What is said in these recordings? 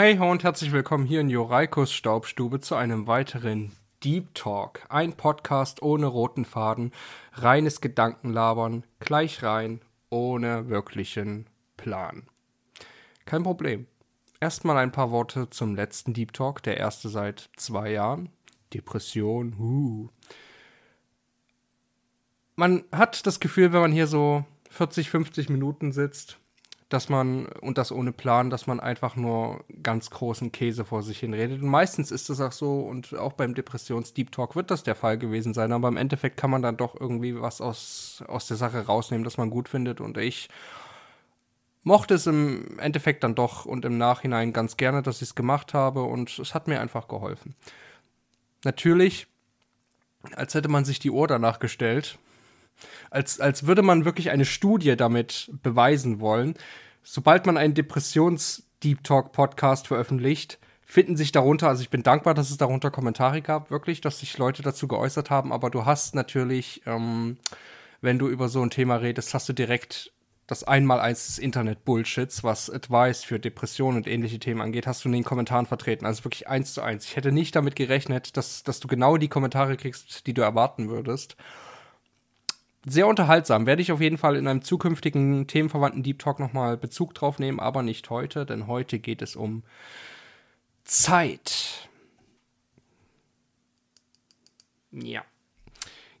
Hey und herzlich willkommen hier in Joraikos Staubstube zu einem weiteren Deep Talk. Ein Podcast ohne roten Faden, reines Gedankenlabern, gleich rein, ohne wirklichen Plan. Kein Problem. Erstmal ein paar Worte zum letzten Deep Talk, der erste seit zwei Jahren. Depression, huh. Man hat das Gefühl, wenn man hier so 40, 50 Minuten sitzt, dass man, und das ohne Plan, dass man einfach nur ganz großen Käse vor sich hinredet. Und meistens ist das auch so, und auch beim Depressions-Deep Talk wird das der Fall gewesen sein, aber im Endeffekt kann man dann doch irgendwie was aus, aus der Sache rausnehmen, das man gut findet. Und ich mochte es im Endeffekt dann doch und im Nachhinein ganz gerne, dass ich es gemacht habe und es hat mir einfach geholfen. Natürlich, als hätte man sich die Uhr danach gestellt, als, als würde man wirklich eine Studie damit beweisen wollen. Sobald man einen Depressions-Deep Talk-Podcast veröffentlicht, finden sich darunter, also ich bin dankbar, dass es darunter Kommentare gab, wirklich, dass sich Leute dazu geäußert haben, aber du hast natürlich, ähm, wenn du über so ein Thema redest, hast du direkt das Einmaleins des Internet-Bullshits, was Advice für Depressionen und ähnliche Themen angeht, hast du in den Kommentaren vertreten. Also wirklich eins zu eins. Ich hätte nicht damit gerechnet, dass, dass du genau die Kommentare kriegst, die du erwarten würdest sehr unterhaltsam. Werde ich auf jeden Fall in einem zukünftigen themenverwandten Deep Talk nochmal Bezug drauf nehmen, aber nicht heute, denn heute geht es um Zeit. Ja.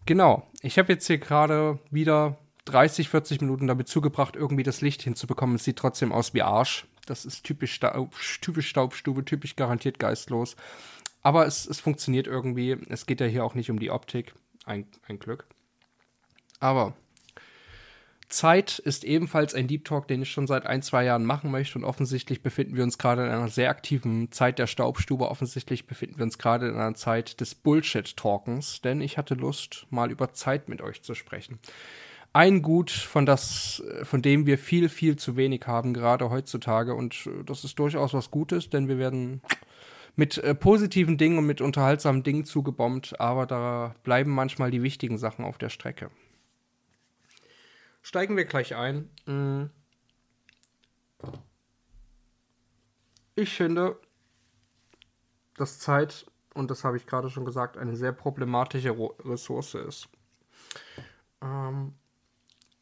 Genau. Ich habe jetzt hier gerade wieder 30, 40 Minuten damit zugebracht, irgendwie das Licht hinzubekommen. Es sieht trotzdem aus wie Arsch. Das ist typisch, Staub, typisch Staubstube, typisch garantiert geistlos. Aber es, es funktioniert irgendwie. Es geht ja hier auch nicht um die Optik. Ein, ein Glück. Aber Zeit ist ebenfalls ein Deep Talk, den ich schon seit ein, zwei Jahren machen möchte. Und offensichtlich befinden wir uns gerade in einer sehr aktiven Zeit der Staubstube. Offensichtlich befinden wir uns gerade in einer Zeit des Bullshit-Talkens, denn ich hatte Lust, mal über Zeit mit euch zu sprechen. Ein Gut, von, das, von dem wir viel, viel zu wenig haben, gerade heutzutage. Und das ist durchaus was Gutes, denn wir werden mit äh, positiven Dingen und mit unterhaltsamen Dingen zugebombt, aber da bleiben manchmal die wichtigen Sachen auf der Strecke steigen wir gleich ein. Mm. Ich finde, dass Zeit, und das habe ich gerade schon gesagt, eine sehr problematische Ressource ist. Ähm,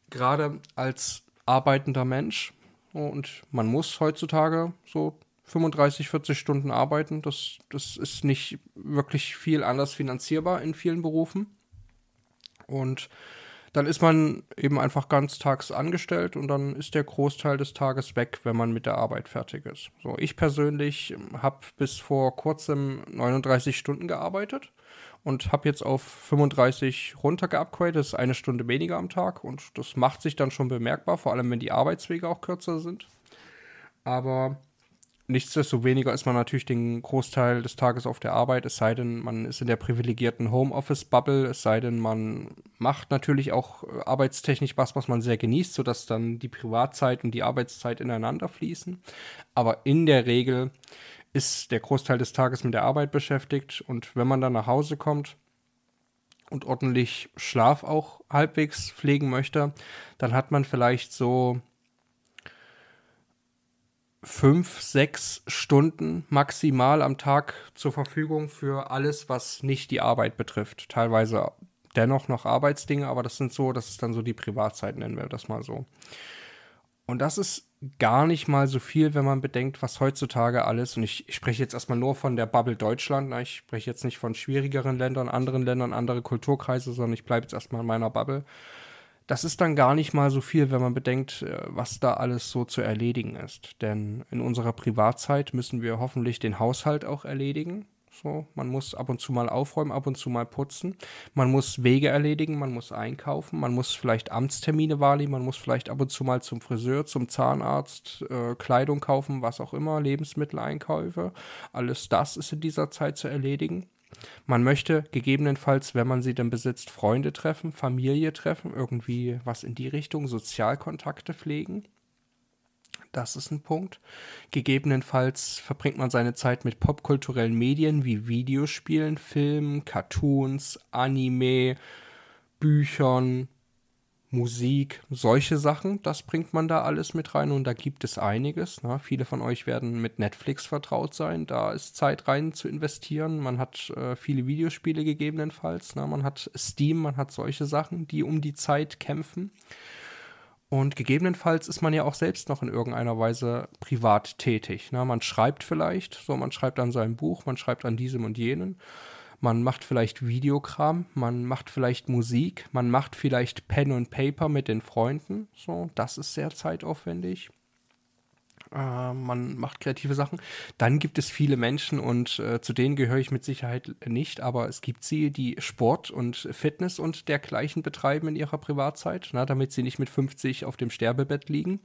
gerade als arbeitender Mensch und man muss heutzutage so 35, 40 Stunden arbeiten. Das, das ist nicht wirklich viel anders finanzierbar in vielen Berufen. Und dann ist man eben einfach ganztags angestellt und dann ist der Großteil des Tages weg, wenn man mit der Arbeit fertig ist. So, ich persönlich habe bis vor kurzem 39 Stunden gearbeitet und habe jetzt auf 35 runtergeupgradet, das ist eine Stunde weniger am Tag und das macht sich dann schon bemerkbar, vor allem wenn die Arbeitswege auch kürzer sind. Aber Nichtsdestoweniger ist man natürlich den Großteil des Tages auf der Arbeit, es sei denn, man ist in der privilegierten Homeoffice-Bubble, es sei denn, man macht natürlich auch äh, arbeitstechnisch was, was man sehr genießt, sodass dann die Privatzeit und die Arbeitszeit ineinander fließen. Aber in der Regel ist der Großteil des Tages mit der Arbeit beschäftigt und wenn man dann nach Hause kommt, und ordentlich Schlaf auch halbwegs pflegen möchte, dann hat man vielleicht so fünf, sechs Stunden maximal am Tag zur Verfügung für alles, was nicht die Arbeit betrifft. Teilweise dennoch noch Arbeitsdinge, aber das sind so, das ist dann so die Privatzeit, nennen wir das mal so. Und das ist gar nicht mal so viel, wenn man bedenkt, was heutzutage alles, und ich, ich spreche jetzt erstmal nur von der Bubble Deutschland, na, ne? ich spreche jetzt nicht von schwierigeren Ländern, anderen Ländern, andere Kulturkreise, sondern ich bleibe jetzt erstmal in meiner Bubble das ist dann gar nicht mal so viel, wenn man bedenkt, äh, was da alles so zu erledigen ist. Denn in unserer Privatzeit müssen wir hoffentlich den Haushalt auch erledigen. So, man muss ab und zu mal aufräumen, ab und zu mal putzen. Man muss Wege erledigen, man muss einkaufen, man muss vielleicht Amtstermine wahrnehmen, man muss vielleicht ab und zu mal zum Friseur, zum Zahnarzt, äh, Kleidung kaufen, was auch immer, Lebensmitteleinkäufe. Alles das ist in dieser Zeit zu erledigen. Man möchte gegebenenfalls, wenn man sie denn besitzt, Freunde treffen, Familie treffen, irgendwie was in die Richtung, Sozialkontakte pflegen. Das ist ein Punkt. Gegebenenfalls verbringt man seine Zeit mit popkulturellen Medien wie Videospielen, Filmen, Cartoons, Anime, Büchern, Musik, solche Sachen, das bringt man da alles mit rein und da gibt es einiges. Ne? Viele von euch werden mit Netflix vertraut sein, da ist Zeit rein zu investieren. Man hat äh, viele Videospiele gegebenenfalls, ne? man hat Steam, man hat solche Sachen, die um die Zeit kämpfen. Und gegebenenfalls ist man ja auch selbst noch in irgendeiner Weise privat tätig. Ne? Man schreibt vielleicht, so man schreibt an seinem Buch, man schreibt an diesem und jenen man macht vielleicht Videokram, man macht vielleicht Musik, man macht vielleicht Pen und Paper mit den Freunden. So, das ist sehr zeitaufwendig. Äh, man macht kreative Sachen. Dann gibt es viele Menschen und äh, zu denen gehöre ich mit Sicherheit nicht, aber es gibt sie, die Sport und Fitness und dergleichen betreiben in ihrer Privatzeit, na, damit sie nicht mit 50 auf dem Sterbebett liegen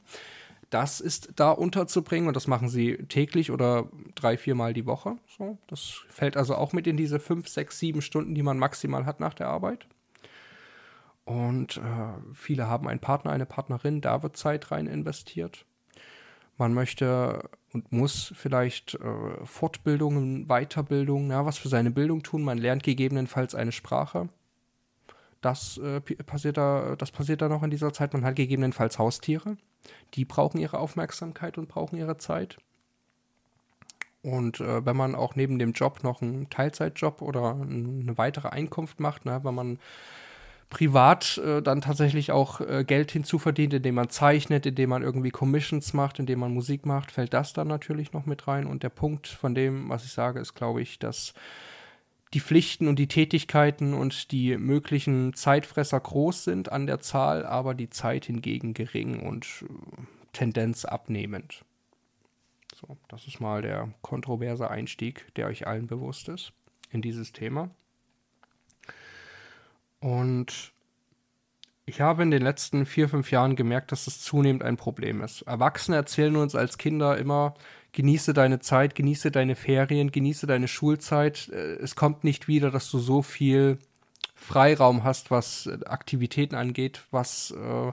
das ist da unterzubringen und das machen sie täglich oder drei, viermal die Woche. So, das fällt also auch mit in diese fünf, sechs, sieben Stunden, die man maximal hat nach der Arbeit. Und äh, viele haben einen Partner, eine Partnerin, da wird Zeit rein investiert. Man möchte und muss vielleicht äh, Fortbildungen, Weiterbildungen, na, was für seine Bildung tun. Man lernt gegebenenfalls eine Sprache. Das, äh, passiert da, das passiert da noch in dieser Zeit. Man hat gegebenenfalls Haustiere. Die brauchen ihre Aufmerksamkeit und brauchen ihre Zeit. Und äh, wenn man auch neben dem Job noch einen Teilzeitjob oder eine weitere Einkunft macht, ne, wenn man privat äh, dann tatsächlich auch äh, Geld hinzuverdient, indem man zeichnet, indem man irgendwie Commissions macht, indem man Musik macht, fällt das dann natürlich noch mit rein. Und der Punkt von dem, was ich sage, ist, glaube ich, dass die Pflichten und die Tätigkeiten und die möglichen Zeitfresser groß sind an der Zahl, aber die Zeit hingegen gering und äh, Tendenz abnehmend. So, das ist mal der kontroverse Einstieg, der euch allen bewusst ist in dieses Thema. Und ich habe in den letzten vier, fünf Jahren gemerkt, dass das zunehmend ein Problem ist. Erwachsene erzählen uns als Kinder immer, genieße deine Zeit, genieße deine Ferien, genieße deine Schulzeit. Äh, es kommt nicht wieder, dass du so viel Freiraum hast, was äh, Aktivitäten angeht, was, äh,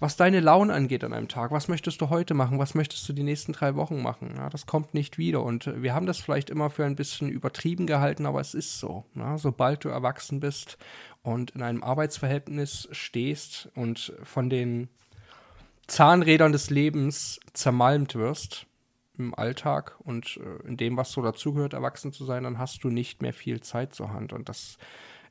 was deine Laune angeht an einem Tag. Was möchtest du heute machen? Was möchtest du die nächsten drei Wochen machen? Ja, das kommt nicht wieder. Und äh, wir haben das vielleicht immer für ein bisschen übertrieben gehalten, aber es ist so. Na? Ne? Sobald du erwachsen bist und in einem Arbeitsverhältnis stehst und von den Zahnrädern des Lebens zermalmt wirst, im Alltag und äh, in dem, was so dazugehört, erwachsen zu sein, dann hast du nicht mehr viel Zeit zur Hand. Und das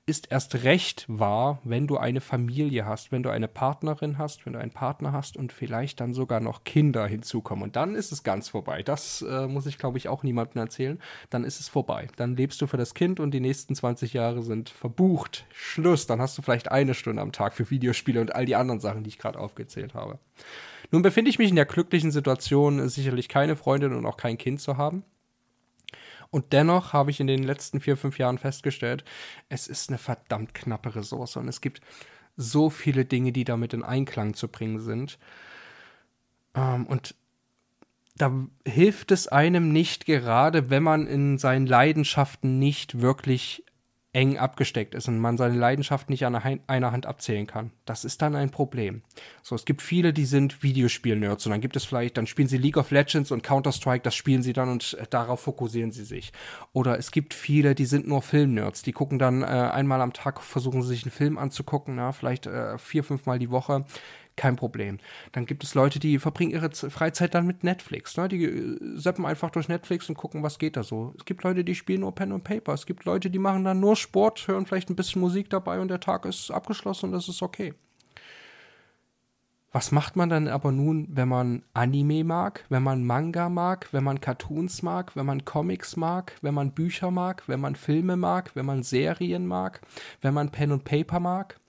ist erst recht wahr, wenn du eine Familie hast, wenn du eine Partnerin hast, wenn du einen Partner hast und vielleicht dann sogar noch Kinder hinzukommen. Und dann ist es ganz vorbei. Das äh, muss ich, glaube ich, auch niemandem erzählen. Dann ist es vorbei. Dann lebst du für das Kind und die nächsten 20 Jahre sind verbucht. Schluss. Dann hast du vielleicht eine Stunde am Tag für Videospiele und all die anderen Sachen, die ich gerade aufgezählt habe. Nun befinde ich mich in der glücklichen Situation, sicherlich keine Freundin und auch kein Kind zu haben. Und dennoch habe ich in den letzten vier, fünf Jahren festgestellt, es ist eine verdammt knappe Ressource und es gibt so viele Dinge, die damit in Einklang zu bringen sind. Ähm, und da hilft es einem nicht gerade, wenn man in seinen Leidenschaften nicht wirklich eng abgesteckt ist und man seine Leidenschaft nicht an einer Hand abzählen kann. Das ist dann ein Problem. So, es gibt viele, die sind Videospiel-Nerds und dann gibt es vielleicht, dann spielen sie League of Legends und Counter-Strike, das spielen sie dann und äh, darauf fokussieren sie sich. Oder es gibt viele, die sind nur Film-Nerds, die gucken dann äh, einmal am Tag, versuchen sie sich einen Film anzugucken, na, vielleicht äh, vier, fünfmal die Woche, kein Problem. Dann gibt es Leute, die verbringen ihre Freizeit dann mit Netflix. Ne? Die äh, seppen einfach durch Netflix und gucken, was geht da so. Es gibt Leute, die spielen nur Pen und Paper. Es gibt Leute, die machen dann nur Sport, hören vielleicht ein bisschen Musik dabei und der Tag ist abgeschlossen und das ist okay. Was macht man dann aber nun, wenn man Anime mag, wenn man Manga mag, wenn man Cartoons mag, wenn man Comics mag, wenn man Bücher mag, wenn man Filme mag, wenn man Serien mag, wenn man Pen und Paper mag,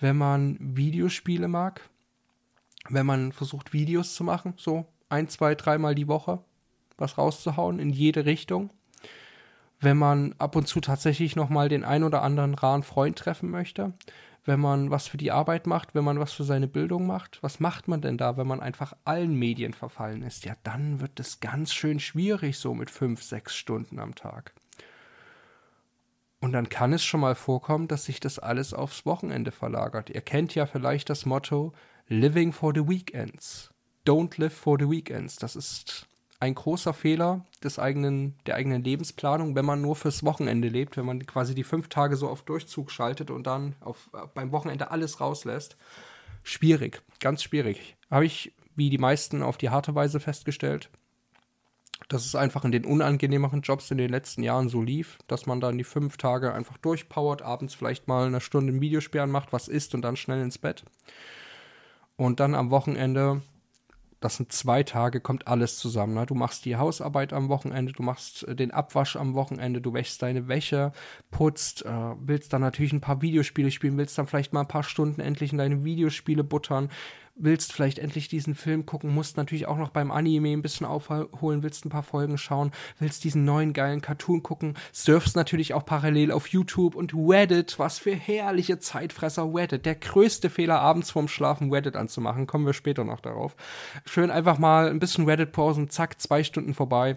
wenn man Videospiele mag? wenn man versucht, Videos zu machen, so ein, zwei, dreimal die Woche was rauszuhauen in jede Richtung. Wenn man ab und zu tatsächlich nochmal den ein oder anderen raren Freund treffen möchte, wenn man was für die Arbeit macht, wenn man was für seine Bildung macht, was macht man denn da, wenn man einfach allen Medien verfallen ist? Ja, dann wird es ganz schön schwierig, so mit fünf, sechs Stunden am Tag. Und dann kann es schon mal vorkommen, dass sich das alles aufs Wochenende verlagert. Ihr kennt ja vielleicht das Motto, Living for the Weekends. Don't live for the Weekends. Das ist ein großer Fehler des eigenen, der eigenen Lebensplanung, wenn man nur fürs Wochenende lebt, wenn man quasi die fünf Tage so auf Durchzug schaltet und dann auf, beim Wochenende alles rauslässt. Schwierig, ganz schwierig. Habe ich, wie die meisten, auf die harte Weise festgestellt, dass es einfach in den unangenehmeren Jobs in den letzten Jahren so lief, dass man dann die fünf Tage einfach durchpowert, abends vielleicht mal eine Stunde Videosperren macht, was ist und dann schnell ins Bett. Und dann am Wochenende, das sind zwei Tage, kommt alles zusammen. Ne? Du machst die Hausarbeit am Wochenende, du machst äh, den Abwasch am Wochenende, du wäschst deine Wäsche, putzt, äh, willst dann natürlich ein paar Videospiele spielen, willst dann vielleicht mal ein paar Stunden endlich in deine Videospiele buttern, willst vielleicht endlich diesen Film gucken, musst natürlich auch noch beim Anime ein bisschen aufholen, willst ein paar Folgen schauen, willst diesen neuen geilen Cartoon gucken, surfst natürlich auch parallel auf YouTube und Reddit, was für herrliche Zeitfresser Reddit. Der größte Fehler abends vorm Schlafen Reddit anzumachen, kommen wir später noch darauf. Schön einfach mal ein bisschen Reddit pausen, zack, zwei Stunden vorbei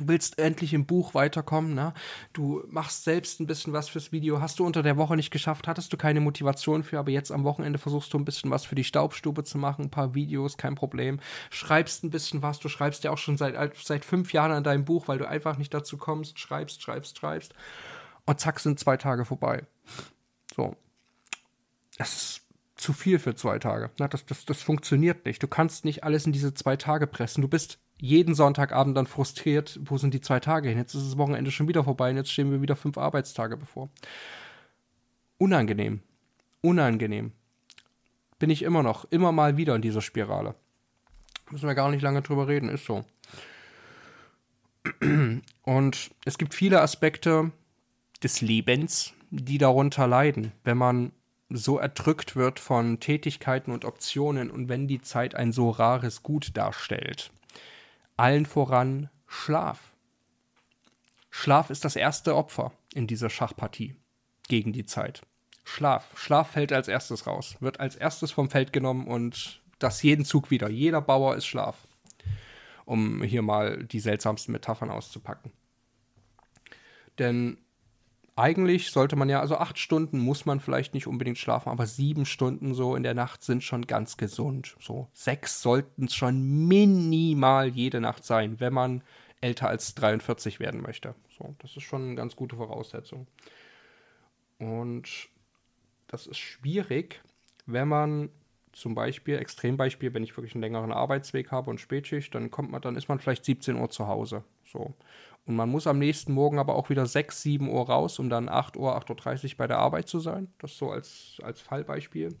du willst endlich im Buch weiterkommen, ne? Du machst selbst ein bisschen was fürs Video, hast du unter der Woche nicht geschafft, hattest du keine Motivation für, aber jetzt am Wochenende versuchst du ein bisschen was für die Staubstube zu machen, ein paar Videos, kein Problem. Schreibst ein bisschen was, du schreibst ja auch schon seit, seit fünf Jahren an deinem Buch, weil du einfach nicht dazu kommst, schreibst, schreibst, schreibst. Und zack, sind zwei Tage vorbei. So. Das ist zu viel für zwei Tage. Das, das, das funktioniert nicht. Du kannst nicht alles in diese zwei Tage pressen. Du bist jeden Sonntagabend dann frustriert, wo sind die zwei Tage hin? Jetzt ist das Wochenende schon wieder vorbei und jetzt stehen wir wieder fünf Arbeitstage bevor. Unangenehm. Unangenehm. Bin ich immer noch, immer mal wieder in dieser Spirale. Müssen wir gar nicht lange drüber reden, ist so. Und es gibt viele Aspekte des Lebens, die darunter leiden, wenn man so erdrückt wird von Tätigkeiten und Optionen und wenn die Zeit ein so rares Gut darstellt. Allen voran Schlaf. Schlaf ist das erste Opfer in dieser Schachpartie gegen die Zeit. Schlaf. Schlaf fällt als erstes raus, wird als erstes vom Feld genommen und das jeden Zug wieder. Jeder Bauer ist Schlaf, um hier mal die seltsamsten Metaphern auszupacken. Denn eigentlich sollte man ja, also acht Stunden muss man vielleicht nicht unbedingt schlafen, aber sieben Stunden so in der Nacht sind schon ganz gesund. So sechs sollten es schon minimal jede Nacht sein, wenn man älter als 43 werden möchte. So, das ist schon eine ganz gute Voraussetzung. Und das ist schwierig, wenn man zum Beispiel, Extrembeispiel, wenn ich wirklich einen längeren Arbeitsweg habe und Spätschicht, dann kommt man, dann ist man vielleicht 17 Uhr zu Hause. So. Und man muss am nächsten Morgen aber auch wieder 6, 7 Uhr raus, um dann 8 Uhr, 8.30 Uhr bei der Arbeit zu sein. Das so als, als Fallbeispiel.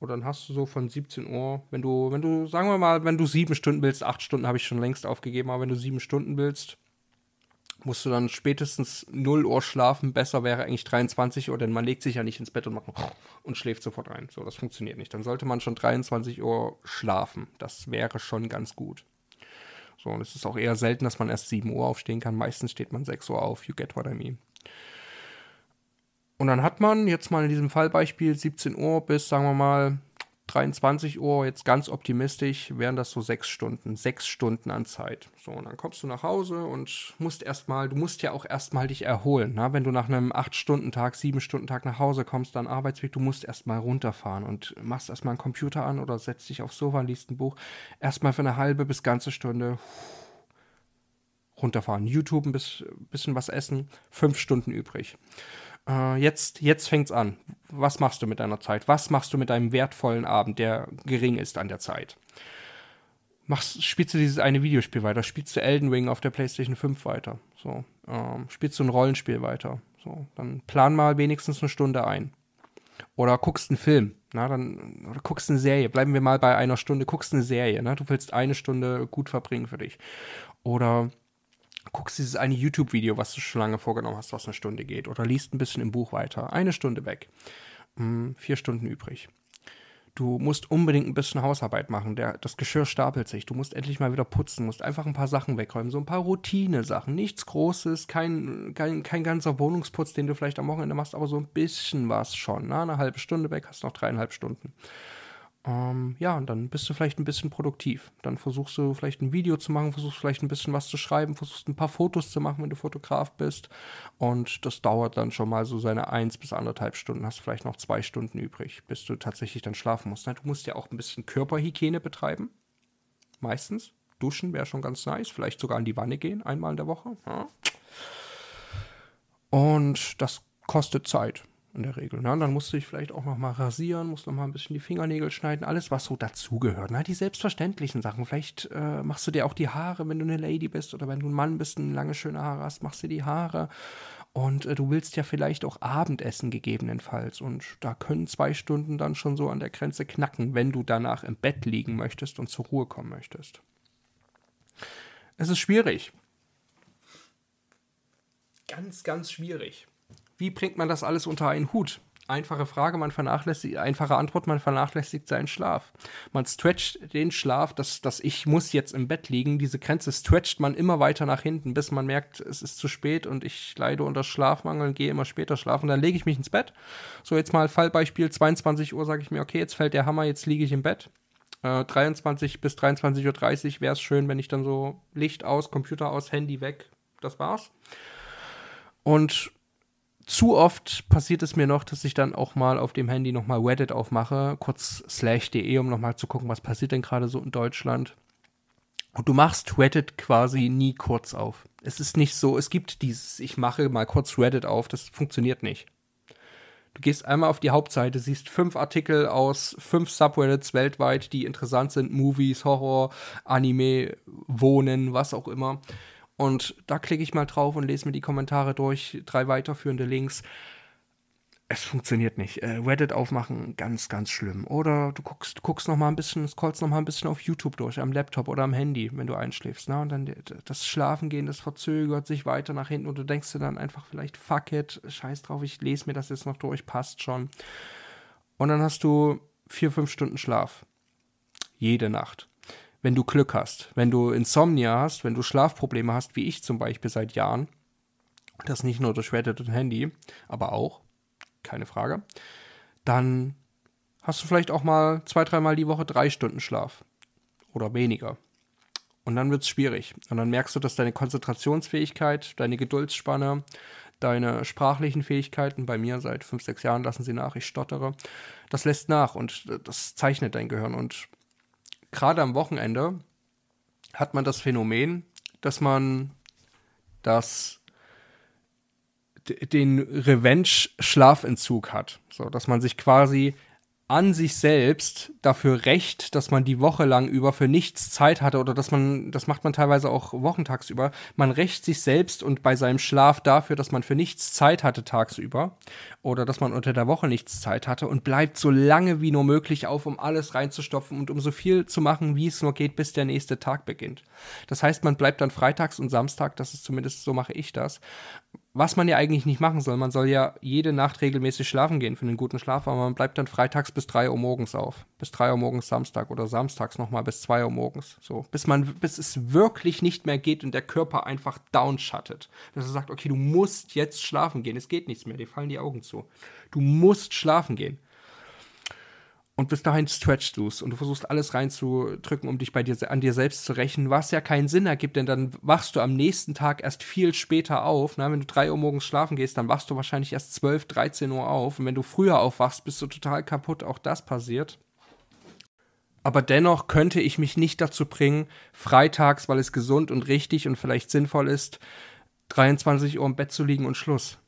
Und dann hast du so von 17 Uhr, wenn du, wenn du, sagen wir mal, wenn du sieben Stunden willst, acht Stunden habe ich schon längst aufgegeben, aber wenn du sieben Stunden willst, musst du dann spätestens 0 Uhr schlafen. Besser wäre eigentlich 23 Uhr, denn man legt sich ja nicht ins Bett und macht und schläft sofort ein. So, das funktioniert nicht. Dann sollte man schon 23 Uhr schlafen. Das wäre schon ganz gut. So, und es ist auch eher selten, dass man erst 7 Uhr aufstehen kann. Meistens steht man 6 Uhr auf. You get what I mean. Und dann hat man jetzt mal in diesem Fallbeispiel 17 Uhr bis, sagen wir mal, 23 Uhr, jetzt ganz optimistisch, wären das so sechs Stunden. Sechs Stunden an Zeit. So, und dann kommst du nach Hause und musst erstmal, du musst ja auch erstmal dich erholen. Na? Ne? Wenn du nach einem 8-Stunden-Tag, 7-Stunden-Tag nach Hause kommst, dann Arbeitsweg, du musst erstmal runterfahren und machst erstmal einen Computer an oder setzt dich aufs Sofa, liest ein Buch. Erstmal für eine halbe bis ganze Stunde runterfahren. YouTube ein bisschen was essen, fünf Stunden übrig äh, jetzt, jetzt fängt's an. Was machst du mit deiner Zeit? Was machst du mit deinem wertvollen Abend, der gering ist an der Zeit? Machst, spielst du dieses eine Videospiel weiter? Spielst du Elden Ring auf der PlayStation 5 weiter? So, ähm, spielst du ein Rollenspiel weiter? So, dann plan mal wenigstens eine Stunde ein. Oder guckst einen Film, na, dann, oder guckst eine Serie. Bleiben wir mal bei einer Stunde, guckst eine Serie, na, du willst eine Stunde gut verbringen für dich. Oder guckst dieses eine YouTube-Video, was du schon lange vorgenommen hast, was eine Stunde geht, oder liest ein bisschen im Buch weiter. Eine Stunde weg. Hm, vier Stunden übrig. Du musst unbedingt ein bisschen Hausarbeit machen. Der, das Geschirr stapelt sich. Du musst endlich mal wieder putzen. Musst einfach ein paar Sachen wegräumen. So ein paar Routine-Sachen. Nichts Großes. Kein, kein, kein ganzer Wohnungsputz, den du vielleicht am Wochenende machst, aber so ein bisschen was schon. Na, ne? eine halbe Stunde weg hast noch dreieinhalb Stunden. Ähm, ja, und dann bist du vielleicht ein bisschen produktiv. Dann versuchst du vielleicht ein Video zu machen, versuchst vielleicht ein bisschen was zu schreiben, versuchst ein paar Fotos zu machen, wenn du Fotograf bist. Und das dauert dann schon mal so seine eins bis anderthalb Stunden, hast vielleicht noch zwei Stunden übrig, bis du tatsächlich dann schlafen musst. du musst ja auch ein bisschen Körperhygiene betreiben. Meistens. Duschen wäre schon ganz nice. Vielleicht sogar an die Wanne gehen, einmal in der Woche. Ja. Und das kostet Zeit in der Regel. Na, ne? dann du dich vielleicht auch noch mal rasieren, musst noch mal ein bisschen die Fingernägel schneiden, alles, was so dazugehört. Na, ne? die selbstverständlichen Sachen. Vielleicht äh, machst du dir auch die Haare, wenn du eine Lady bist oder wenn du ein Mann bist und lange schöne Haare hast, machst du die Haare. Und äh, du willst ja vielleicht auch Abendessen gegebenenfalls. Und da können zwei Stunden dann schon so an der Grenze knacken, wenn du danach im Bett liegen möchtest und zur Ruhe kommen möchtest. Es ist schwierig. Ganz, ganz schwierig. Wie bringt man das alles unter einen Hut? Einfache Frage, man vernachlässigt, einfache Antwort, man vernachlässigt seinen Schlaf. Man stretcht den Schlaf, dass das Ich muss jetzt im Bett liegen, diese Grenze stretcht man immer weiter nach hinten, bis man merkt, es ist zu spät und ich leide unter Schlafmangel und gehe immer später schlafen. Dann lege ich mich ins Bett. So, jetzt mal Fallbeispiel, 22 Uhr sage ich mir, okay, jetzt fällt der Hammer, jetzt liege ich im Bett. Äh, 23 bis 23.30 Uhr wäre es schön, wenn ich dann so Licht aus, Computer aus, Handy weg, das war's. Und zu oft passiert es mir noch, dass ich dann auch mal auf dem Handy nochmal Reddit aufmache, kurz slash.de, um nochmal zu gucken, was passiert denn gerade so in Deutschland. Und du machst Reddit quasi nie kurz auf. Es ist nicht so, es gibt dieses, ich mache mal kurz Reddit auf, das funktioniert nicht. Du gehst einmal auf die Hauptseite, siehst fünf Artikel aus fünf Subreddits weltweit, die interessant sind, Movies, Horror, Anime, Wohnen, was auch immer. Und da klicke ich mal drauf und lese mir die Kommentare durch, drei weiterführende Links. Es funktioniert nicht. Äh, Reddit aufmachen, ganz, ganz schlimm. Oder du guckst, guckst noch mal ein bisschen, scrollst noch mal ein bisschen auf YouTube durch, am Laptop oder am Handy, wenn du einschläfst. Ne? Und dann das Schlafengehen, das verzögert sich weiter nach hinten und du denkst dir dann einfach vielleicht, fuck it, scheiß drauf, ich lese mir das jetzt noch durch, passt schon. Und dann hast du vier, fünf Stunden Schlaf. Jede Nacht wenn du Glück hast. Wenn du Insomnia hast, wenn du Schlafprobleme hast, wie ich zum Beispiel seit Jahren. Das nicht nur durch Reddit und Handy, aber auch, keine Frage. Dann hast du vielleicht auch mal zwei, dreimal die Woche drei Stunden Schlaf oder weniger. Und dann wird es schwierig. Und dann merkst du, dass deine Konzentrationsfähigkeit, deine Geduldsspanne, deine sprachlichen Fähigkeiten, bei mir seit fünf, sechs Jahren lassen sie nach, ich stottere, das lässt nach und äh, das zeichnet dein Gehirn. Und gerade am Wochenende hat man das Phänomen, dass man das den Revenge-Schlafentzug hat. So, dass man sich quasi an sich selbst dafür recht, dass man die Woche lang über für nichts Zeit hatte oder dass man, das macht man teilweise auch wochentagsüber, man rächt sich selbst und bei seinem Schlaf dafür, dass man für nichts Zeit hatte tagsüber oder dass man unter der Woche nichts Zeit hatte und bleibt so lange wie nur möglich auf, um alles reinzustopfen und um so viel zu machen, wie es nur geht, bis der nächste Tag beginnt. Das heißt, man bleibt dann freitags und samstag, das ist zumindest so mache ich das, was man ja eigentlich nicht machen soll. Man soll ja jede Nacht regelmäßig schlafen gehen für einen guten Schlaf, aber man bleibt dann freitags bis 3 Uhr morgens auf. Bis 3 Uhr morgens Samstag oder samstags nochmal bis 2 Uhr morgens. So, bis man, bis es wirklich nicht mehr geht und der Körper einfach downshuttet. Dass er sagt, okay, du musst jetzt schlafen gehen. Es geht nichts mehr. Dir fallen die Augen zu. Du musst schlafen gehen. Und bis dahin stretchst du es und du versuchst alles reinzudrücken, um dich bei dir, an dir selbst zu rächen, was ja keinen Sinn ergibt, denn dann wachst du am nächsten Tag erst viel später auf. Na, ne? wenn du 3 Uhr morgens schlafen gehst, dann wachst du wahrscheinlich erst 12, 13 Uhr auf. Und wenn du früher aufwachst, bist du total kaputt. Auch das passiert. Aber dennoch könnte ich mich nicht dazu bringen, freitags, weil es gesund und richtig und vielleicht sinnvoll ist, 23 Uhr im Bett zu liegen und Schluss.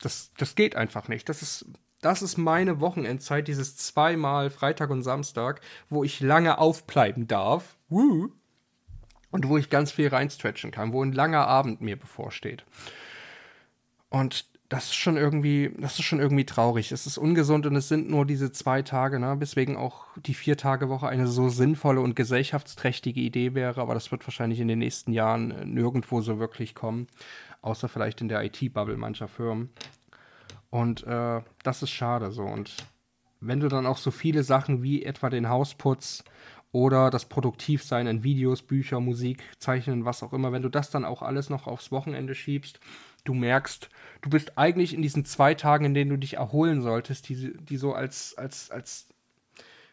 Das, das geht einfach nicht. Das ist das ist meine Wochenendzeit, dieses zweimal Freitag und Samstag, wo ich lange aufbleiben darf. Woo! Und wo ich ganz viel reinstretchen kann, wo ein langer Abend mir bevorsteht. Und das ist schon irgendwie, das ist schon irgendwie traurig. Es ist ungesund und es sind nur diese zwei Tage, ne? Deswegen auch die Vier-Tage-Woche eine so sinnvolle und gesellschaftsträchtige Idee wäre, aber das wird wahrscheinlich in den nächsten Jahren nirgendwo so wirklich kommen. Außer vielleicht in der IT-Bubble mancher Firmen. Und äh, das ist schade so. Und wenn du dann auch so viele Sachen wie etwa den Hausputz oder das Produktivsein in Videos, Bücher, Musik, Zeichnen, was auch immer, wenn du das dann auch alles noch aufs Wochenende schiebst, du merkst, du bist eigentlich in diesen zwei Tagen, in denen du dich erholen solltest, die, die so als, als, als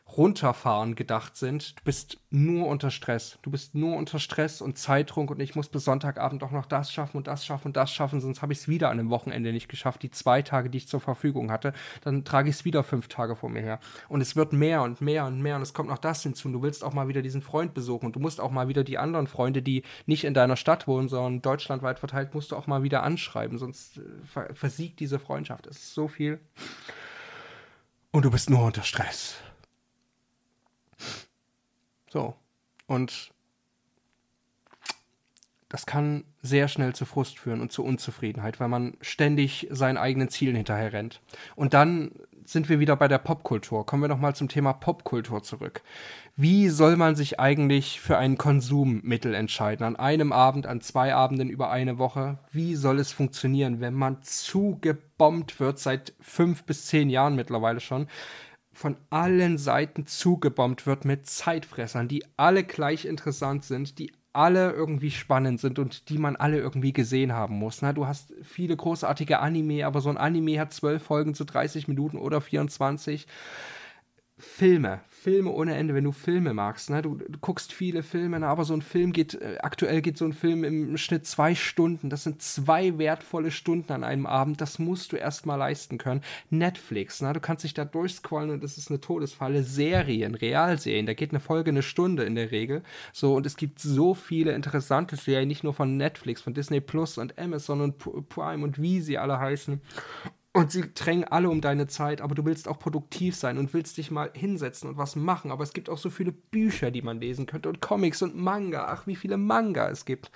runterfahren gedacht sind. Du bist nur unter Stress. Du bist nur unter Stress und Zeitdruck und ich muss bis Sonntagabend auch noch das schaffen und das schaffen und das schaffen, sonst habe ich es wieder an dem Wochenende nicht geschafft, die zwei Tage, die ich zur Verfügung hatte. Dann trage ich es wieder fünf Tage vor mir her. Und es wird mehr und mehr und mehr und es kommt noch das hinzu. Und du willst auch mal wieder diesen Freund besuchen und du musst auch mal wieder die anderen Freunde, die nicht in deiner Stadt wohnen, sondern deutschlandweit verteilt, musst du auch mal wieder anschreiben, sonst äh, versiegt diese Freundschaft. Es ist so viel. Und du bist nur unter Stress. So. Und das kann sehr schnell zu Frust führen und zu Unzufriedenheit, weil man ständig seinen eigenen Zielen hinterher rennt. Und dann sind wir wieder bei der Popkultur. Kommen wir nochmal zum Thema Popkultur zurück. Wie soll man sich eigentlich für ein Konsummittel entscheiden? An einem Abend, an zwei Abenden, über eine Woche? Wie soll es funktionieren, wenn man zugebombt wird seit fünf bis zehn Jahren mittlerweile schon? von allen Seiten zugebombt wird mit Zeitfressern, die alle gleich interessant sind, die alle irgendwie spannend sind und die man alle irgendwie gesehen haben muss. Na, ne? du hast viele großartige Anime, aber so ein Anime hat zwölf Folgen zu 30 Minuten oder 24. Filme. Filme ohne Ende, wenn du Filme magst. Ne? Du, du guckst viele Filme, ne? aber so ein Film geht, äh, aktuell geht so ein Film im Schnitt zwei Stunden. Das sind zwei wertvolle Stunden an einem Abend. Das musst du erstmal leisten können. Netflix, ne? du kannst dich da durchscrollen und das ist eine Todesfalle. Serien, Realserien, da geht eine Folge eine Stunde in der Regel. So, und es gibt so viele interessante Serien, nicht nur von Netflix, von Disney Plus und Amazon und Prime und wie sie alle heißen und sie drängen alle um deine Zeit, aber du willst auch produktiv sein und willst dich mal hinsetzen und was machen. Aber es gibt auch so viele Bücher, die man lesen könnte und Comics und Manga. Ach, wie viele Manga es gibt.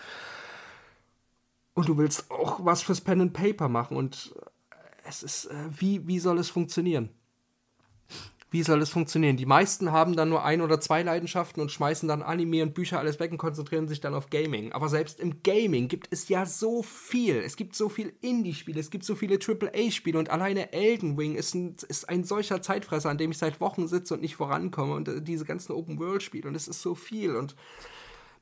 Und du willst auch was fürs Pen and Paper machen und es ist, äh, wie, wie soll es funktionieren? wie soll das funktionieren? Die meisten haben dann nur ein oder zwei Leidenschaften und schmeißen dann Anime und Bücher alles weg und konzentrieren sich dann auf Gaming. Aber selbst im Gaming gibt es ja so viel. Es gibt so viel Indie-Spiele, es gibt so viele AAA-Spiele und alleine Elden Ring ist ein, ist ein solcher Zeitfresser, an dem ich seit Wochen sitze und nicht vorankomme und diese ganzen Open-World-Spiele und es ist so viel und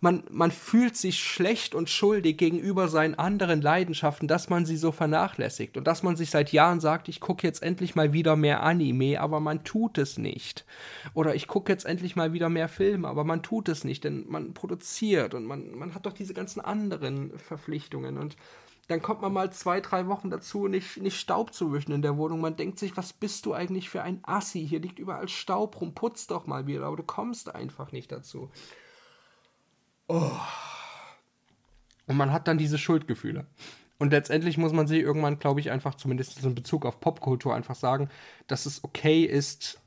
man, man fühlt sich schlecht und schuldig gegenüber seinen anderen Leidenschaften, dass man sie so vernachlässigt und dass man sich seit Jahren sagt, ich gucke jetzt endlich mal wieder mehr Anime, aber man tut es nicht. Oder ich gucke jetzt endlich mal wieder mehr Filme, aber man tut es nicht, denn man produziert und man, man hat doch diese ganzen anderen Verpflichtungen und dann kommt man mal zwei, drei Wochen dazu, nicht, nicht Staub zu wischen in der Wohnung. Man denkt sich, was bist du eigentlich für ein Assi? Hier liegt überall Staub rum, putz doch mal wieder, aber du kommst einfach nicht dazu. Oh. Und man hat dann diese Schuldgefühle. Und letztendlich muss man sich irgendwann, glaube ich, einfach zumindest in Bezug auf Popkultur einfach sagen, dass es okay ist,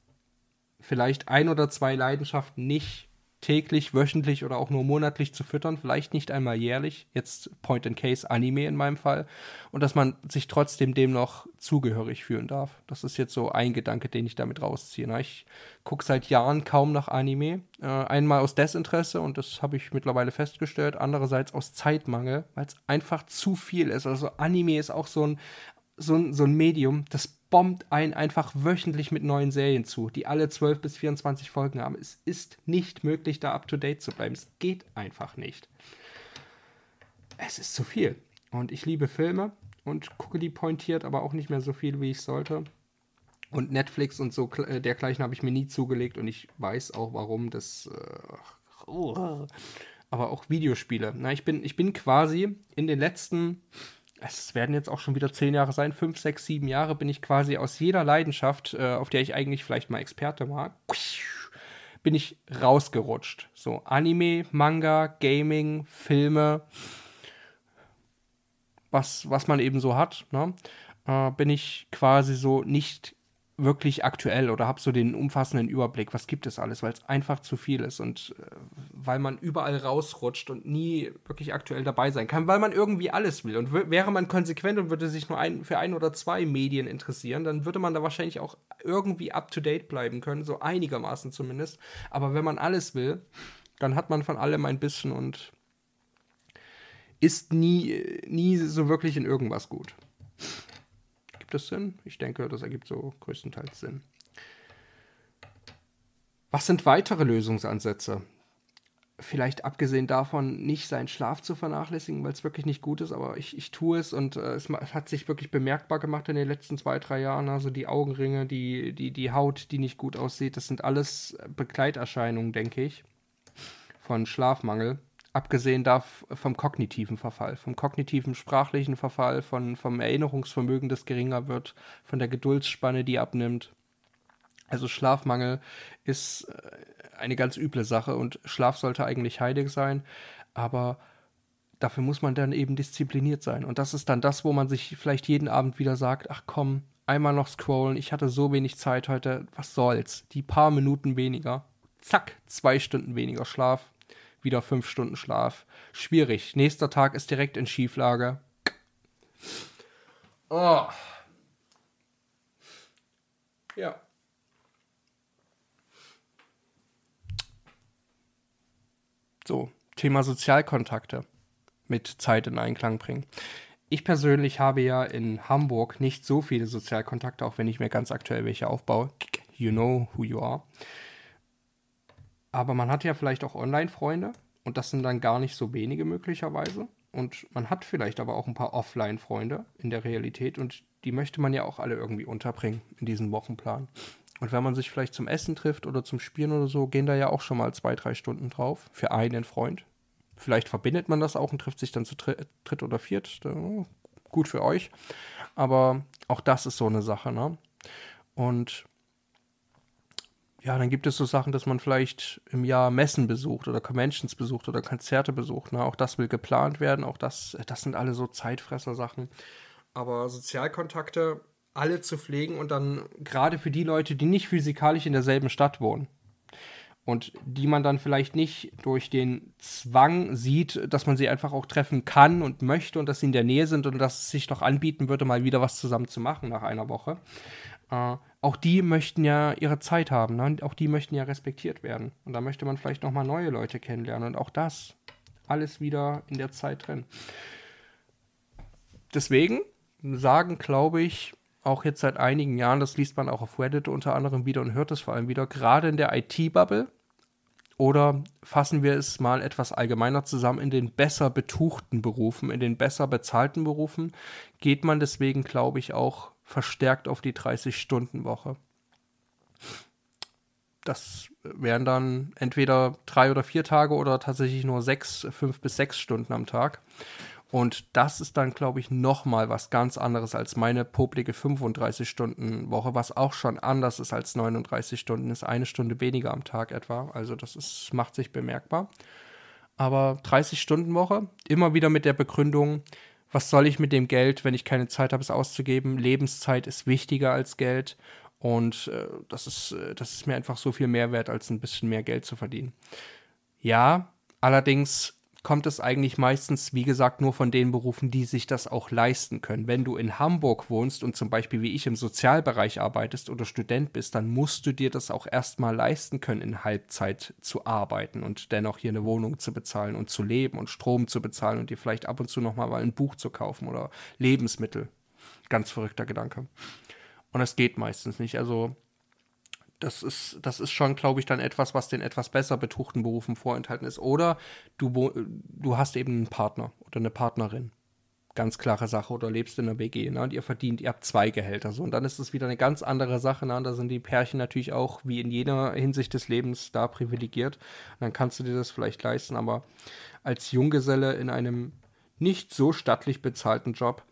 vielleicht ein oder zwei Leidenschaften nicht täglich, wöchentlich oder auch nur monatlich zu füttern, vielleicht nicht einmal jährlich, jetzt Point in Case Anime in meinem Fall, und dass man sich trotzdem dem noch zugehörig fühlen darf. Das ist jetzt so ein Gedanke, den ich damit rausziehe. Na, ne? ich gucke seit Jahren kaum nach Anime. Äh, einmal aus Desinteresse, und das habe ich mittlerweile festgestellt, andererseits aus Zeitmangel, weil es einfach zu viel ist. Also Anime ist auch so ein, so ein, so ein Medium, das bombt einen einfach wöchentlich mit neuen Serien zu, die alle 12 bis 24 Folgen haben. Es ist nicht möglich, da up-to-date zu bleiben. Es geht einfach nicht. Es ist zu viel. Und ich liebe Filme und gucke die pointiert, aber auch nicht mehr so viel, wie ich sollte. Und Netflix und so äh, dergleichen habe ich mir nie zugelegt und ich weiß auch warum. Das. Äh, oh. Aber auch Videospiele. Na, ich bin, ich bin quasi in den letzten es werden jetzt auch schon wieder zehn Jahre sein, fünf, sechs, sieben Jahre bin ich quasi aus jeder Leidenschaft, äh, auf der ich eigentlich vielleicht mal Experte war, bin ich rausgerutscht. So Anime, Manga, Gaming, Filme, was, was man eben so hat, ne? äh, bin ich quasi so nicht wirklich aktuell oder habe so den umfassenden Überblick, was gibt es alles, weil es einfach zu viel ist und äh, weil man überall rausrutscht und nie wirklich aktuell dabei sein kann, weil man irgendwie alles will. Und wäre man konsequent und würde sich nur ein, für ein oder zwei Medien interessieren, dann würde man da wahrscheinlich auch irgendwie up-to-date bleiben können, so einigermaßen zumindest. Aber wenn man alles will, dann hat man von allem ein bisschen und ist nie, nie so wirklich in irgendwas gut. Ergibt das Sinn? Ich denke, das ergibt so größtenteils Sinn. Was sind weitere Lösungsansätze? Vielleicht abgesehen davon, nicht seinen Schlaf zu vernachlässigen, weil es wirklich nicht gut ist, aber ich, ich tue es und äh, es hat sich wirklich bemerkbar gemacht in den letzten zwei, drei Jahren. Also die Augenringe, die, die, die Haut, die nicht gut aussieht, das sind alles Begleiterscheinungen, denke ich, von Schlafmangel abgesehen darf vom kognitiven Verfall, vom kognitiven sprachlichen Verfall, von, vom Erinnerungsvermögen, das geringer wird, von der Geduldsspanne, die abnimmt. Also Schlafmangel ist äh, eine ganz üble Sache und Schlaf sollte eigentlich heilig sein, aber dafür muss man dann eben diszipliniert sein. Und das ist dann das, wo man sich vielleicht jeden Abend wieder sagt, ach komm, einmal noch scrollen, ich hatte so wenig Zeit heute, was soll's, die paar Minuten weniger, zack, zwei Stunden weniger Schlaf, wieder fünf Stunden Schlaf. Schwierig. Nächster Tag ist direkt in Schieflage. Oh. Ja. So, Thema Sozialkontakte mit Zeit in Einklang bringen. Ich persönlich habe ja in Hamburg nicht so viele Sozialkontakte, auch wenn ich mir ganz aktuell welche aufbaue. You know who you are. Aber man hat ja vielleicht auch Online-Freunde und das sind dann gar nicht so wenige möglicherweise. Und man hat vielleicht aber auch ein paar Offline-Freunde in der Realität und die möchte man ja auch alle irgendwie unterbringen in diesem Wochenplan. Und wenn man sich vielleicht zum Essen trifft oder zum Spielen oder so, gehen da ja auch schon mal zwei, drei Stunden drauf für einen Freund. Vielleicht verbindet man das auch und trifft sich dann zu dritt oder viert. Oh, gut für euch. Aber auch das ist so eine Sache. Ne? Und ja, dann gibt es so Sachen, dass man vielleicht im Jahr Messen besucht oder Conventions besucht oder Konzerte besucht. Ne? Auch das will geplant werden. Auch das, äh, das sind alle so Zeitfresser-Sachen. Aber Sozialkontakte alle zu pflegen und dann gerade für die Leute, die nicht physikalisch in derselben Stadt wohnen und die man dann vielleicht nicht durch den Zwang sieht, dass man sie einfach auch treffen kann und möchte und dass sie in der Nähe sind und dass es sich noch anbieten würde, mal wieder was zusammen zu machen nach einer Woche. Äh, auch die möchten ja ihre Zeit haben, ne? auch die möchten ja respektiert werden. Und da möchte man vielleicht nochmal neue Leute kennenlernen und auch das alles wieder in der Zeit drin. Deswegen sagen, glaube ich, auch jetzt seit einigen Jahren, das liest man auch auf Reddit unter anderem wieder und hört es vor allem wieder, gerade in der IT-Bubble oder fassen wir es mal etwas allgemeiner zusammen, in den besser betuchten Berufen, in den besser bezahlten Berufen geht man deswegen, glaube ich, auch verstärkt auf die 30-Stunden-Woche. Das wären dann entweder drei oder vier Tage oder tatsächlich nur sechs, fünf bis sechs Stunden am Tag. Und das ist dann, glaube ich, nochmal was ganz anderes als meine publige 35-Stunden-Woche, was auch schon anders ist als 39 Stunden, ist eine Stunde weniger am Tag etwa. Also das ist, macht sich bemerkbar. Aber 30-Stunden-Woche, immer wieder mit der Begründung, was soll ich mit dem Geld, wenn ich keine Zeit habe, es auszugeben? Lebenszeit ist wichtiger als Geld. Und äh, das, ist, äh, das ist mir einfach so viel mehr wert, als ein bisschen mehr Geld zu verdienen. Ja, allerdings kommt es eigentlich meistens, wie gesagt, nur von den Berufen, die sich das auch leisten können. Wenn du in Hamburg wohnst und zum Beispiel wie ich im Sozialbereich arbeitest oder Student bist, dann musst du dir das auch erstmal leisten können, in Halbzeit zu arbeiten und dennoch hier eine Wohnung zu bezahlen und zu leben und Strom zu bezahlen und dir vielleicht ab und zu nochmal ein Buch zu kaufen oder Lebensmittel. Ganz verrückter Gedanke. Und das geht meistens nicht. Also das ist, das ist schon, glaube ich, dann etwas, was den etwas besser betuchten Berufen vorenthalten ist. Oder du, du hast eben einen Partner oder eine Partnerin. Ganz klare Sache. Oder lebst in einer WG ne? und ihr verdient, ihr habt zwei Gehälter. So. Und dann ist es wieder eine ganz andere Sache. Ne? Und da sind die Pärchen natürlich auch, wie in jeder Hinsicht des Lebens, da privilegiert. Und dann kannst du dir das vielleicht leisten. Aber als Junggeselle in einem nicht so stattlich bezahlten Job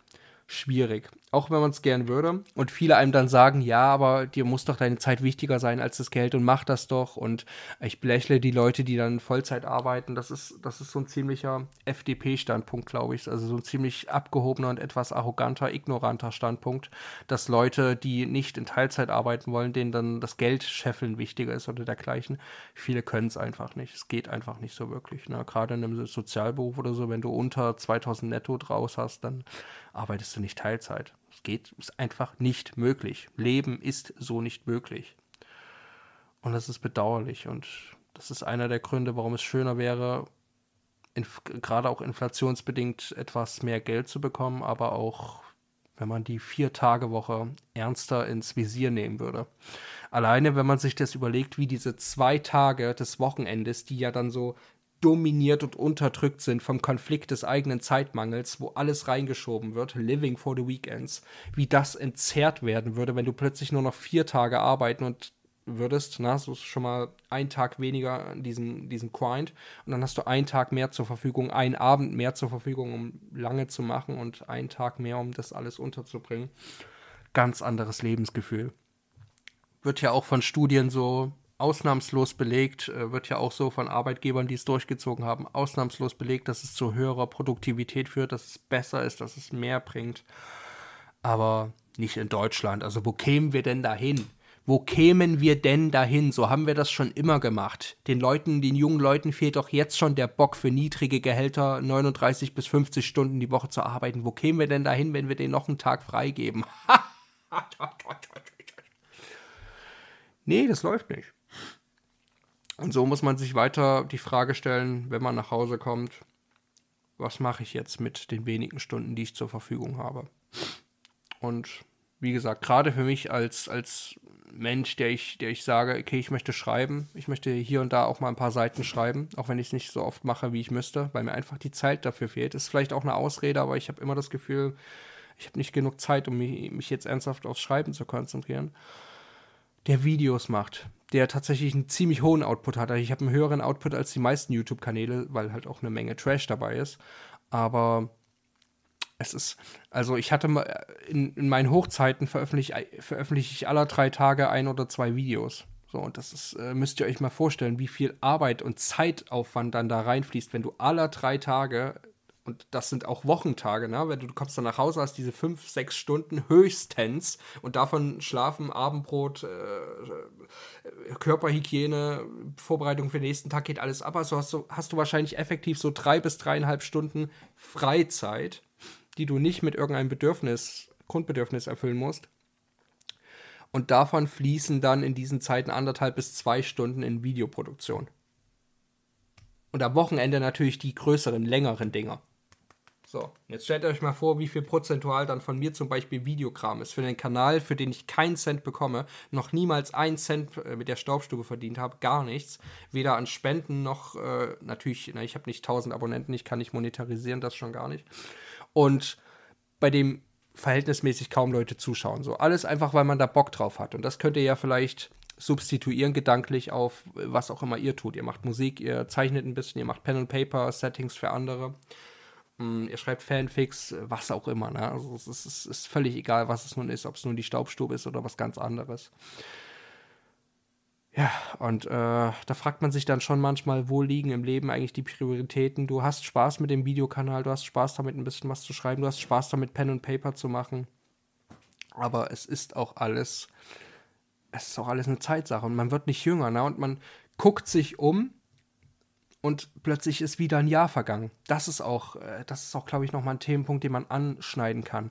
schwierig auch wenn man es gern würde. Und viele einem dann sagen, ja, aber dir muss doch deine Zeit wichtiger sein als das Geld und mach das doch. Und ich belächle die Leute, die dann Vollzeit arbeiten. Das ist, das ist so ein ziemlicher FDP-Standpunkt, glaube ich. Also so ein ziemlich abgehobener und etwas arroganter, ignoranter Standpunkt, dass Leute, die nicht in Teilzeit arbeiten wollen, denen dann das Geld scheffeln wichtiger ist oder dergleichen. Viele können es einfach nicht. Es geht einfach nicht so wirklich. Ne? Gerade in einem Sozialberuf oder so, wenn du unter 2000 netto draus hast, dann arbeitest du nicht Teilzeit geht, ist einfach nicht möglich. Leben ist so nicht möglich. Und das ist bedauerlich. Und das ist einer der Gründe, warum es schöner wäre, in, gerade auch inflationsbedingt etwas mehr Geld zu bekommen, aber auch wenn man die Vier-Tage-Woche ernster ins Visier nehmen würde. Alleine, wenn man sich das überlegt, wie diese zwei Tage des Wochenendes, die ja dann so dominiert und unterdrückt sind vom Konflikt des eigenen Zeitmangels, wo alles reingeschoben wird, living for the weekends, wie das entzerrt werden würde, wenn du plötzlich nur noch vier Tage arbeiten und würdest, na, so ist schon mal ein Tag weniger diesen, diesen Grind und dann hast du einen Tag mehr zur Verfügung, einen Abend mehr zur Verfügung, um lange zu machen und einen Tag mehr, um das alles unterzubringen. Ganz anderes Lebensgefühl. Wird ja auch von Studien so ausnahmslos belegt, äh, wird ja auch so von Arbeitgebern, die es durchgezogen haben, ausnahmslos belegt, dass es zu höherer Produktivität führt, dass es besser ist, dass es mehr bringt. Aber nicht in Deutschland. Also wo kämen wir denn dahin? Wo kämen wir denn dahin? So haben wir das schon immer gemacht. Den Leuten, den jungen Leuten fehlt doch jetzt schon der Bock für niedrige Gehälter, 39 bis 50 Stunden die Woche zu arbeiten. Wo kämen wir denn dahin, wenn wir denen noch einen Tag freigeben? nee, das läuft nicht. Und so muss man sich weiter die Frage stellen, wenn man nach Hause kommt, was mache ich jetzt mit den wenigen Stunden, die ich zur Verfügung habe. Und wie gesagt, gerade für mich als, als Mensch, der ich, der ich sage, okay, ich möchte schreiben, ich möchte hier und da auch mal ein paar Seiten schreiben, auch wenn ich es nicht so oft mache, wie ich müsste, weil mir einfach die Zeit dafür fehlt. Ist vielleicht auch eine Ausrede, aber ich habe immer das Gefühl, ich habe nicht genug Zeit, um mich, mich jetzt ernsthaft aufs Schreiben zu konzentrieren. Der Videos macht, der tatsächlich einen ziemlich hohen Output hat. Also ich habe einen höheren Output als die meisten YouTube-Kanäle, weil halt auch eine Menge Trash dabei ist. Aber es ist, also ich hatte mal, äh, in, in meinen Hochzeiten veröffentliche veröffentlich ich äh, alle drei Tage ein oder zwei Videos. So, und das ist, äh, müsst ihr euch mal vorstellen, wie viel Arbeit und Zeitaufwand dann da reinfließt, wenn du alle drei Tage und das sind auch Wochentage, ne? Wenn du, du kommst dann nach Hause, hast diese fünf, sechs Stunden höchstens und davon schlafen, Abendbrot, äh, äh, Körperhygiene, Vorbereitung für den nächsten Tag geht alles ab. Also hast du, hast du wahrscheinlich effektiv so drei bis dreieinhalb Stunden Freizeit, die du nicht mit irgendeinem Bedürfnis, Grundbedürfnis erfüllen musst. Und davon fließen dann in diesen Zeiten anderthalb bis zwei Stunden in Videoproduktion. Und am Wochenende natürlich die größeren, längeren Dinger. So, jetzt stellt euch mal vor, wie viel prozentual dann von mir zum Beispiel Videokram ist für den Kanal, für den ich keinen Cent bekomme, noch niemals einen Cent äh, mit der Staubstube verdient habe, gar nichts. Weder an Spenden noch, äh, natürlich, na, ich habe nicht 1000 Abonnenten, ich kann nicht monetarisieren, das schon gar nicht. Und bei dem verhältnismäßig kaum Leute zuschauen. So, alles einfach, weil man da Bock drauf hat. Und das könnt ihr ja vielleicht substituieren gedanklich auf äh, was auch immer ihr tut. Ihr macht Musik, ihr zeichnet ein bisschen, ihr macht Pen and Paper, Settings für andere ihr hm, schreibt Fanfics, was auch immer. Ne? Also es ist, es ist völlig egal, was es nun ist, ob es nun die Staubstube ist oder was ganz anderes. Ja, und äh, da fragt man sich dann schon manchmal, wo liegen im Leben eigentlich die Prioritäten. Du hast Spaß mit dem Videokanal, du hast Spaß damit, ein bisschen was zu schreiben, du hast Spaß damit, Pen und Paper zu machen. Aber es ist auch alles, es ist auch alles eine Zeitsache und man wird nicht jünger, ne? Und man guckt sich um und plötzlich ist wieder ein Jahr vergangen. Das ist auch, äh, das ist auch, glaube ich, nochmal ein Themenpunkt, den man anschneiden kann.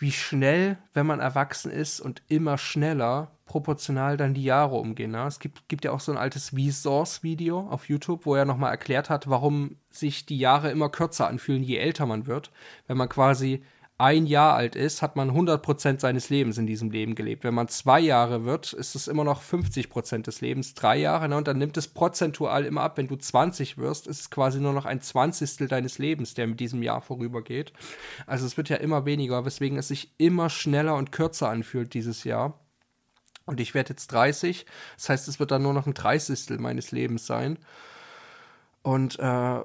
Wie schnell, wenn man erwachsen ist und immer schneller proportional dann die Jahre umgehen. Ne? Es gibt, gibt ja auch so ein altes V-Source-Video auf YouTube, wo er nochmal erklärt hat, warum sich die Jahre immer kürzer anfühlen, je älter man wird. Wenn man quasi ein Jahr alt ist, hat man 100% seines Lebens in diesem Leben gelebt. Wenn man zwei Jahre wird, ist es immer noch 50% des Lebens, drei Jahre, ne? und dann nimmt es prozentual immer ab. Wenn du 20 wirst, ist es quasi nur noch ein Zwanzigstel deines Lebens, der mit diesem Jahr vorübergeht. Also es wird ja immer weniger, weswegen es sich immer schneller und kürzer anfühlt dieses Jahr. Und ich werde jetzt 30, das heißt, es wird dann nur noch ein Dreißigstel meines Lebens sein. Und äh,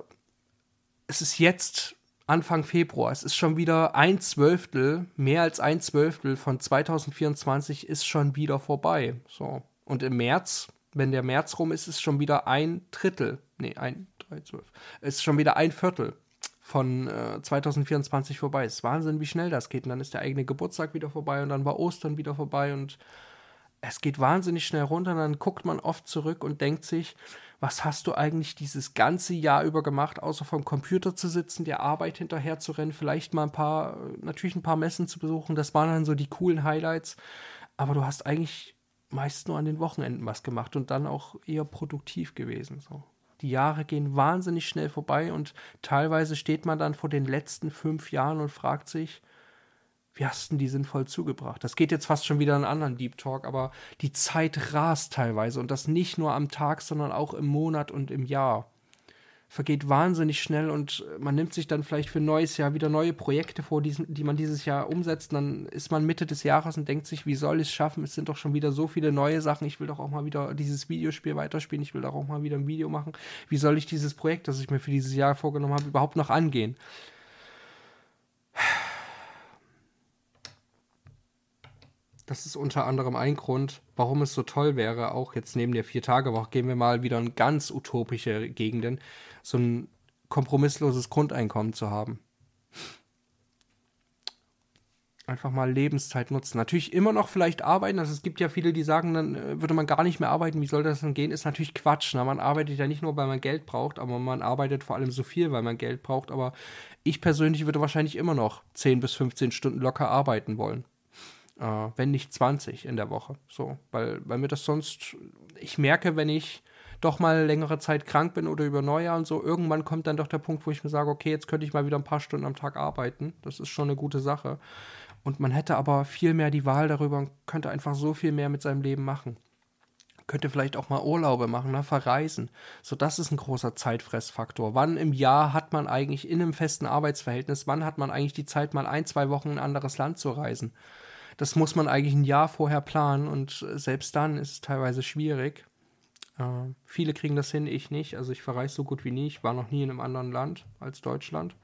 es ist jetzt Anfang Februar. Es ist schon wieder ein Zwölftel, mehr als ein Zwölftel von 2024 ist schon wieder vorbei. So. Und im März, wenn der März rum ist, ist schon wieder ein Drittel, nee, ein, drei, zwölf, ist schon wieder ein Viertel von äh, 2024 vorbei. Es ist Wahnsinn, wie schnell das geht. Und dann ist der eigene Geburtstag wieder vorbei und dann war Ostern wieder vorbei und es geht wahnsinnig schnell runter und dann guckt man oft zurück und denkt sich, was hast du eigentlich dieses ganze Jahr über gemacht, außer vom Computer zu sitzen, der Arbeit hinterher zu rennen, vielleicht mal ein paar, natürlich ein paar Messen zu besuchen, das waren dann so die coolen Highlights, aber du hast eigentlich meist nur an den Wochenenden was gemacht und dann auch eher produktiv gewesen. So. Die Jahre gehen wahnsinnig schnell vorbei und teilweise steht man dann vor den letzten fünf Jahren und fragt sich, wie hast denn die sinnvoll zugebracht? Das geht jetzt fast schon wieder in einen anderen Deep Talk, aber die Zeit rast teilweise und das nicht nur am Tag, sondern auch im Monat und im Jahr. Vergeht wahnsinnig schnell und man nimmt sich dann vielleicht für ein neues Jahr wieder neue Projekte vor, die, die man dieses Jahr umsetzt. dann ist man Mitte des Jahres und denkt sich, wie soll ich es schaffen? Es sind doch schon wieder so viele neue Sachen. Ich will doch auch mal wieder dieses Videospiel weiterspielen. Ich will doch auch mal wieder ein Video machen. Wie soll ich dieses Projekt, das ich mir für dieses Jahr vorgenommen habe, überhaupt noch angehen? Das ist unter anderem ein Grund, warum es so toll wäre, auch jetzt neben der Vier-Tage-Woche gehen wir mal wieder in ganz utopische Gegenden, so ein kompromissloses Grundeinkommen zu haben. Einfach mal Lebenszeit nutzen. Natürlich immer noch vielleicht arbeiten. Also es gibt ja viele, die sagen, dann äh, würde man gar nicht mehr arbeiten. Wie soll das denn gehen? Ist natürlich Quatsch. Na, ne? man arbeitet ja nicht nur, weil man Geld braucht, aber man arbeitet vor allem so viel, weil man Geld braucht. Aber ich persönlich würde wahrscheinlich immer noch 10 bis 15 Stunden locker arbeiten wollen äh, wenn nicht 20 in der Woche. So, weil, weil mir das sonst, ich merke, wenn ich doch mal längere Zeit krank bin oder über Neujahr und so, irgendwann kommt dann doch der Punkt, wo ich mir sage, okay, jetzt könnte ich mal wieder ein paar Stunden am Tag arbeiten. Das ist schon eine gute Sache. Und man hätte aber viel mehr die Wahl darüber und könnte einfach so viel mehr mit seinem Leben machen. Könnte vielleicht auch mal Urlaube machen, ne? verreisen. So, das ist ein großer Zeitfressfaktor. Wann im Jahr hat man eigentlich in einem festen Arbeitsverhältnis, wann hat man eigentlich die Zeit, mal ein, zwei Wochen in ein anderes Land zu reisen? das muss man eigentlich ein Jahr vorher planen und selbst dann ist es teilweise schwierig. Äh, viele kriegen das hin, ich nicht. Also ich verreise so gut wie nie. Ich war noch nie in einem anderen Land als Deutschland.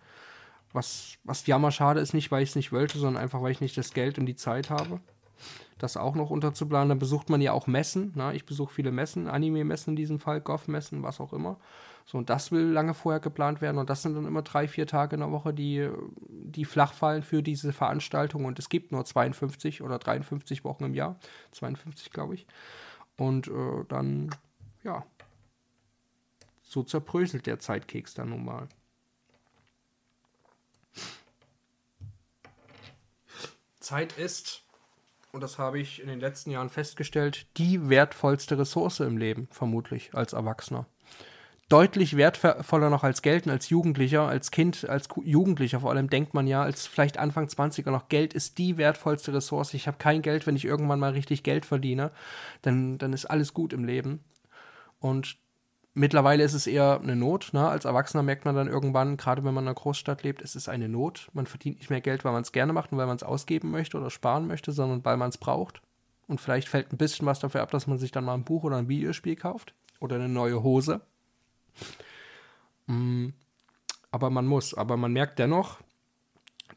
Was, was jammer schade ist, nicht weil ich es nicht wollte, sondern einfach weil ich nicht das Geld und die Zeit habe, das auch noch unterzuplanen. Dann besucht man ja auch Messen. Ne? Ich besuche viele Messen, Anime-Messen in diesem Fall, Golf-Messen, was auch immer. So, und das will lange vorher geplant werden. Und das sind dann immer drei, vier Tage in der Woche, die, die flach fallen für diese Veranstaltung. Und es gibt nur 52 oder 53 Wochen im Jahr. 52, glaube ich. Und äh, dann, ja, so zerbröselt der Zeitkeks dann nun mal. Zeit ist, und das habe ich in den letzten Jahren festgestellt, die wertvollste Ressource im Leben, vermutlich als Erwachsener deutlich wertvoller noch als Geld und als Jugendlicher, als Kind, als Jugendlicher vor allem denkt man ja, als vielleicht Anfang 20er noch, Geld ist die wertvollste Ressource. Ich habe kein Geld, wenn ich irgendwann mal richtig Geld verdiene, dann, dann ist alles gut im Leben. Und mittlerweile ist es eher eine Not. Ne? Als Erwachsener merkt man dann irgendwann, gerade wenn man in einer Großstadt lebt, es ist eine Not. Man verdient nicht mehr Geld, weil man es gerne macht und weil man es ausgeben möchte oder sparen möchte, sondern weil man es braucht. Und vielleicht fällt ein bisschen was dafür ab, dass man sich dann mal ein Buch oder ein Videospiel kauft oder eine neue Hose. Mm, aber man muss, aber man merkt dennoch,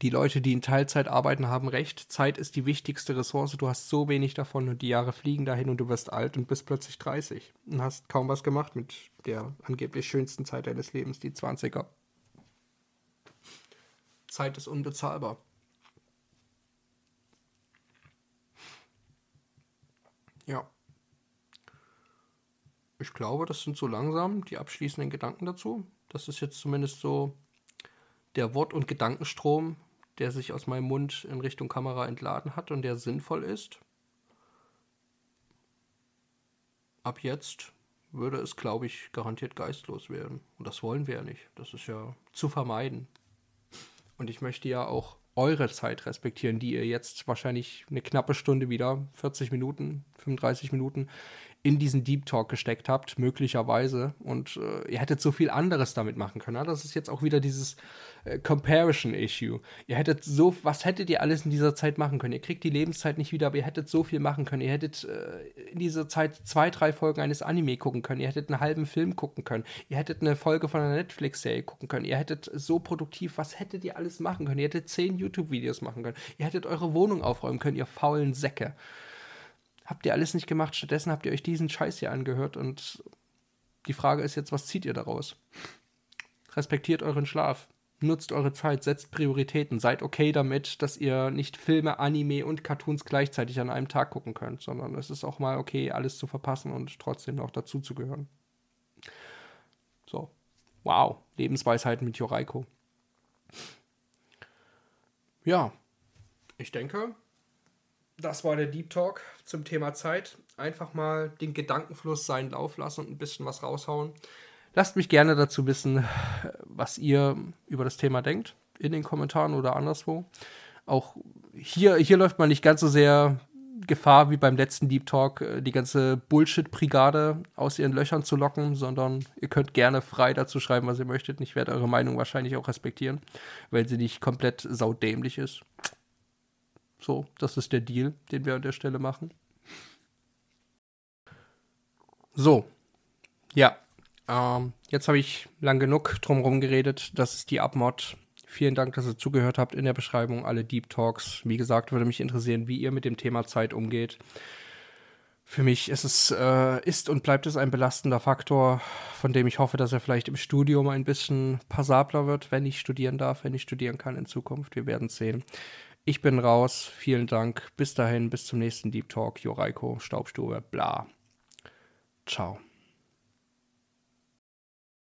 die Leute, die in Teilzeit arbeiten, haben recht. Zeit ist die wichtigste Ressource. Du hast so wenig davon und die Jahre fliegen dahin und du wirst alt und bist plötzlich 30 und hast kaum was gemacht mit der angeblich schönsten Zeit deines Lebens, die 20er. Zeit ist unbezahlbar. ich glaube, das sind so langsam die abschließenden Gedanken dazu. Das ist jetzt zumindest so der Wort- und Gedankenstrom, der sich aus meinem Mund in Richtung Kamera entladen hat und der sinnvoll ist. Ab jetzt würde es, glaube ich, garantiert geistlos werden. Und das wollen wir ja nicht. Das ist ja zu vermeiden. Und ich möchte ja auch eure Zeit respektieren, die ihr jetzt wahrscheinlich eine knappe Stunde wieder, 40 Minuten, 35 Minuten in diesen Deep Talk gesteckt habt, möglicherweise. Und äh, ihr hättet so viel anderes damit machen können. Ja? Ne? Das ist jetzt auch wieder dieses äh, Comparison-Issue. Ihr hättet so, was hättet ihr alles in dieser Zeit machen können? Ihr kriegt die Lebenszeit nicht wieder, aber ihr hättet so viel machen können. Ihr hättet äh, in dieser Zeit zwei, drei Folgen eines Anime gucken können. Ihr hättet einen halben Film gucken können. Ihr hättet eine Folge von einer Netflix-Serie gucken können. Ihr hättet so produktiv, was hättet ihr alles machen können? Ihr hättet zehn YouTube-Videos machen können. Ihr hättet eure Wohnung aufräumen können, ihr faulen Säcke habt ihr alles nicht gemacht, stattdessen habt ihr euch diesen Scheiß hier angehört und die Frage ist jetzt, was zieht ihr daraus? Respektiert euren Schlaf, nutzt eure Zeit, setzt Prioritäten, seid okay damit, dass ihr nicht Filme, Anime und Cartoons gleichzeitig an einem Tag gucken könnt, sondern es ist auch mal okay, alles zu verpassen und trotzdem noch dazu zu gehören. So. Wow, Lebensweisheiten mit Joraiko. Ja, ich denke, das war der Deep Talk zum Thema Zeit. Einfach mal den Gedankenfluss seinen Lauf lassen und ein bisschen was raushauen. Lasst mich gerne dazu wissen, was ihr über das Thema denkt, in den Kommentaren oder anderswo. Auch hier, hier läuft man nicht ganz so sehr Gefahr wie beim letzten Deep Talk, äh, die ganze Bullshit-Brigade aus ihren Löchern zu locken, sondern ihr könnt gerne frei dazu schreiben, was ihr möchtet. Ich werde eure Meinung wahrscheinlich auch respektieren, weil sie nicht komplett saudämlich ist. So, das ist der Deal, den wir an der Stelle machen. So, ja, ähm, jetzt habe ich lang genug drumherum geredet. Das ist die Abmod. Vielen Dank, dass ihr zugehört habt. In der Beschreibung alle Deep Talks. Wie gesagt, würde mich interessieren, wie ihr mit dem Thema Zeit umgeht. Für mich ist es äh, ist und bleibt es ein belastender Faktor, von dem ich hoffe, dass er vielleicht im Studium ein bisschen passabler wird, wenn ich studieren darf, wenn ich studieren kann in Zukunft. Wir werden sehen. Ich bin raus. Vielen Dank. Bis dahin, bis zum nächsten Deep Talk. Joraiko, Staubstube, bla. Ciao.